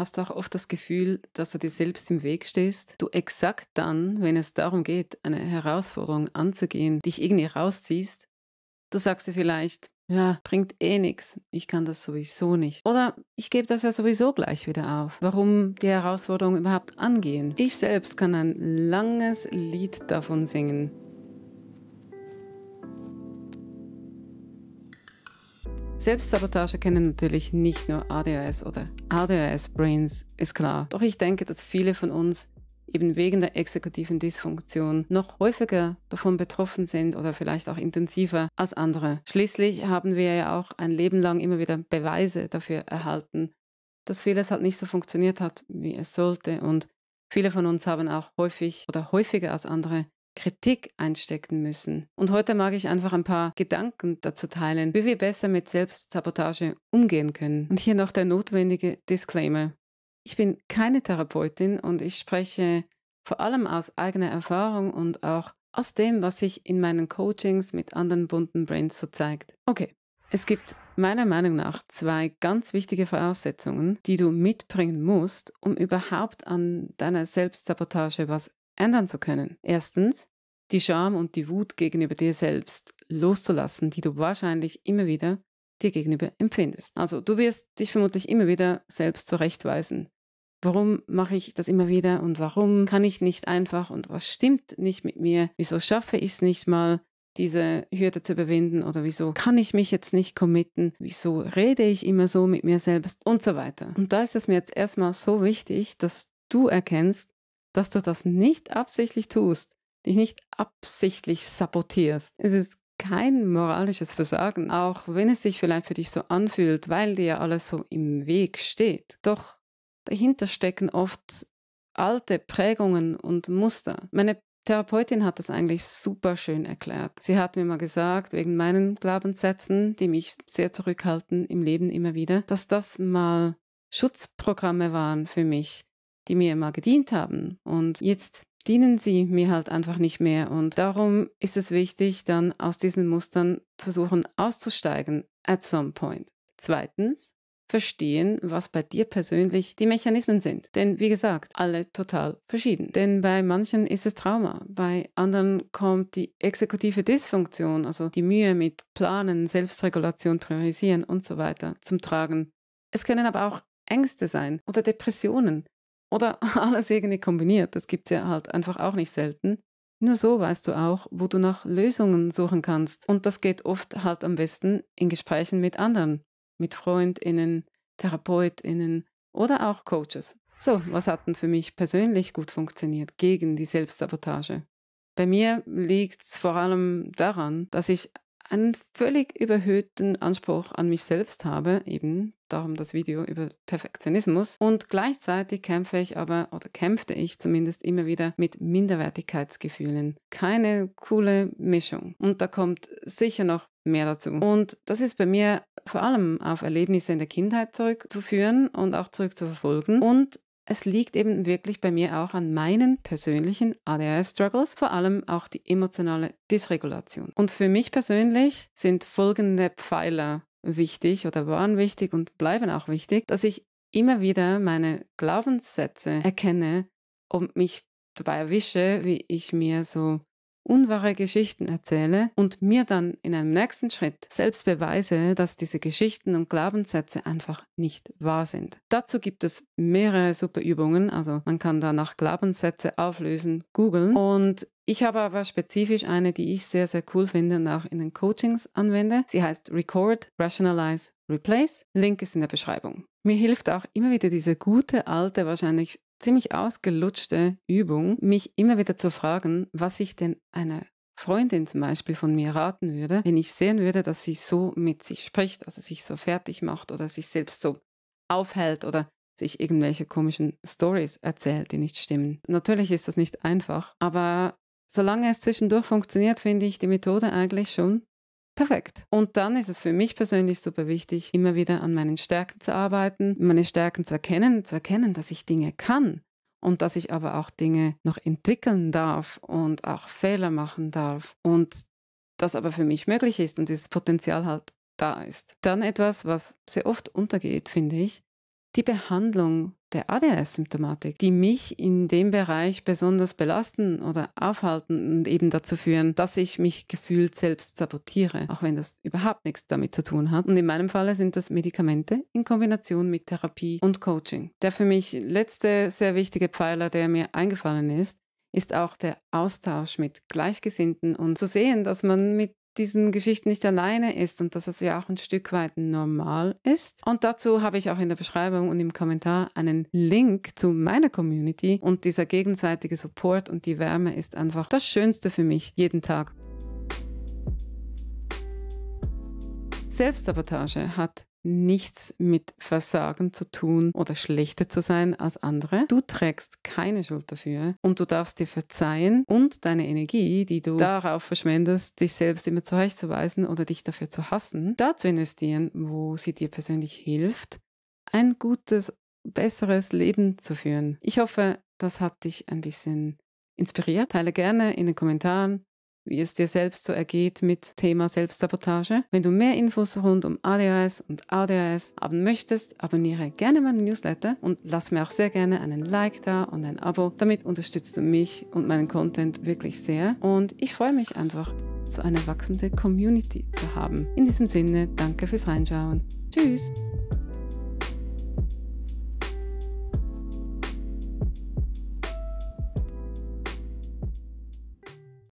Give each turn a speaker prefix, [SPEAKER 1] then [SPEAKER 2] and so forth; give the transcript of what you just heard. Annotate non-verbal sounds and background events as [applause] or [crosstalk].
[SPEAKER 1] Hast du auch oft das Gefühl, dass du dir selbst im Weg stehst? Du exakt dann, wenn es darum geht, eine Herausforderung anzugehen, dich irgendwie rausziehst, du sagst dir vielleicht, ja, bringt eh nichts, ich kann das sowieso nicht. Oder ich gebe das ja sowieso gleich wieder auf. Warum die Herausforderung überhaupt angehen? Ich selbst kann ein langes Lied davon singen, Selbstsabotage kennen natürlich nicht nur ADHS oder ADHS-Brains, ist klar. Doch ich denke, dass viele von uns eben wegen der exekutiven Dysfunktion noch häufiger davon betroffen sind oder vielleicht auch intensiver als andere. Schließlich haben wir ja auch ein Leben lang immer wieder Beweise dafür erhalten, dass vieles halt nicht so funktioniert hat, wie es sollte und Viele von uns haben auch häufig oder häufiger als andere Kritik einstecken müssen. Und heute mag ich einfach ein paar Gedanken dazu teilen, wie wir besser mit Selbstsabotage umgehen können. Und hier noch der notwendige Disclaimer. Ich bin keine Therapeutin und ich spreche vor allem aus eigener Erfahrung und auch aus dem, was sich in meinen Coachings mit anderen bunten Brains so zeigt. Okay, es gibt meiner Meinung nach zwei ganz wichtige Voraussetzungen, die du mitbringen musst, um überhaupt an deiner Selbstsabotage was ändern zu können. Erstens, die Scham und die Wut gegenüber dir selbst loszulassen, die du wahrscheinlich immer wieder dir gegenüber empfindest. Also du wirst dich vermutlich immer wieder selbst zurechtweisen. Warum mache ich das immer wieder und warum kann ich nicht einfach und was stimmt nicht mit mir? Wieso schaffe ich es nicht mal, diese Hürde zu überwinden oder wieso kann ich mich jetzt nicht committen? Wieso rede ich immer so mit mir selbst und so weiter? Und da ist es mir jetzt erstmal so wichtig, dass du erkennst, dass du das nicht absichtlich tust, dich nicht absichtlich sabotierst. Es ist kein moralisches Versagen, auch wenn es sich vielleicht für dich so anfühlt, weil dir alles so im Weg steht. Doch dahinter stecken oft alte Prägungen und Muster. Meine Therapeutin hat das eigentlich super schön erklärt. Sie hat mir mal gesagt, wegen meinen Glaubenssätzen, die mich sehr zurückhalten im Leben immer wieder, dass das mal Schutzprogramme waren für mich, die mir immer gedient haben. Und jetzt dienen sie mir halt einfach nicht mehr. Und darum ist es wichtig, dann aus diesen Mustern versuchen auszusteigen, at some point. Zweitens, verstehen, was bei dir persönlich die Mechanismen sind. Denn wie gesagt, alle total verschieden. Denn bei manchen ist es Trauma, bei anderen kommt die exekutive Dysfunktion, also die Mühe mit Planen, Selbstregulation, Priorisieren und so weiter zum Tragen. Es können aber auch Ängste sein oder Depressionen, oder [laughs] alles irgendwie kombiniert, das gibt es ja halt einfach auch nicht selten. Nur so weißt du auch, wo du nach Lösungen suchen kannst. Und das geht oft halt am besten in Gesprächen mit anderen, mit Freundinnen, Therapeutinnen oder auch Coaches. So, was hat denn für mich persönlich gut funktioniert gegen die Selbstsabotage? Bei mir liegt es vor allem daran, dass ich einen völlig überhöhten Anspruch an mich selbst habe, eben darum das Video über Perfektionismus. Und gleichzeitig kämpfe ich aber, oder kämpfte ich zumindest immer wieder mit Minderwertigkeitsgefühlen. Keine coole Mischung. Und da kommt sicher noch mehr dazu. Und das ist bei mir vor allem auf Erlebnisse in der Kindheit zurückzuführen und auch zurückzuverfolgen. Und es liegt eben wirklich bei mir auch an meinen persönlichen ADHS-Struggles, vor allem auch die emotionale Dysregulation. Und für mich persönlich sind folgende Pfeiler wichtig oder waren wichtig und bleiben auch wichtig, dass ich immer wieder meine Glaubenssätze erkenne und mich dabei erwische, wie ich mir so unwahre Geschichten erzähle und mir dann in einem nächsten Schritt selbst beweise, dass diese Geschichten und Glaubenssätze einfach nicht wahr sind. Dazu gibt es mehrere super Übungen, also man kann danach Glaubenssätze auflösen, googeln und ich habe aber spezifisch eine, die ich sehr, sehr cool finde und auch in den Coachings anwende. Sie heißt Record, Rationalize, Replace. Link ist in der Beschreibung. Mir hilft auch immer wieder diese gute alte, wahrscheinlich ziemlich ausgelutschte Übung, mich immer wieder zu fragen, was ich denn einer Freundin zum Beispiel von mir raten würde, wenn ich sehen würde, dass sie so mit sich spricht, also sich so fertig macht oder sich selbst so aufhält oder sich irgendwelche komischen Stories erzählt, die nicht stimmen. Natürlich ist das nicht einfach, aber solange es zwischendurch funktioniert, finde ich die Methode eigentlich schon perfekt. Und dann ist es für mich persönlich super wichtig, immer wieder an meinen Stärken zu arbeiten, meine Stärken zu erkennen, zu erkennen, dass ich Dinge kann und dass ich aber auch Dinge noch entwickeln darf und auch Fehler machen darf und das aber für mich möglich ist und dieses Potenzial halt da ist. Dann etwas, was sehr oft untergeht, finde ich, die Behandlung der ADHS-Symptomatik, die mich in dem Bereich besonders belasten oder aufhalten und eben dazu führen, dass ich mich gefühlt selbst sabotiere, auch wenn das überhaupt nichts damit zu tun hat. Und in meinem Falle sind das Medikamente in Kombination mit Therapie und Coaching. Der für mich letzte sehr wichtige Pfeiler, der mir eingefallen ist, ist auch der Austausch mit Gleichgesinnten und zu sehen, dass man mit diesen Geschichten nicht alleine ist und dass es ja auch ein Stück weit normal ist. Und dazu habe ich auch in der Beschreibung und im Kommentar einen Link zu meiner Community und dieser gegenseitige Support und die Wärme ist einfach das Schönste für mich jeden Tag. Selbstsabotage hat nichts mit Versagen zu tun oder schlechter zu sein als andere. Du trägst keine Schuld dafür und du darfst dir verzeihen und deine Energie, die du darauf verschwendest, dich selbst immer zurechtzuweisen oder dich dafür zu hassen, da zu investieren, wo sie dir persönlich hilft, ein gutes, besseres Leben zu führen. Ich hoffe, das hat dich ein bisschen inspiriert. Teile gerne in den Kommentaren wie es dir selbst so ergeht mit Thema Selbstsabotage. Wenn du mehr Infos rund um ADHS und ADHS haben möchtest, abonniere gerne meinen Newsletter und lass mir auch sehr gerne einen Like da und ein Abo. Damit unterstützt du mich und meinen Content wirklich sehr und ich freue mich einfach, so eine wachsende Community zu haben. In diesem Sinne, danke fürs Reinschauen. Tschüss!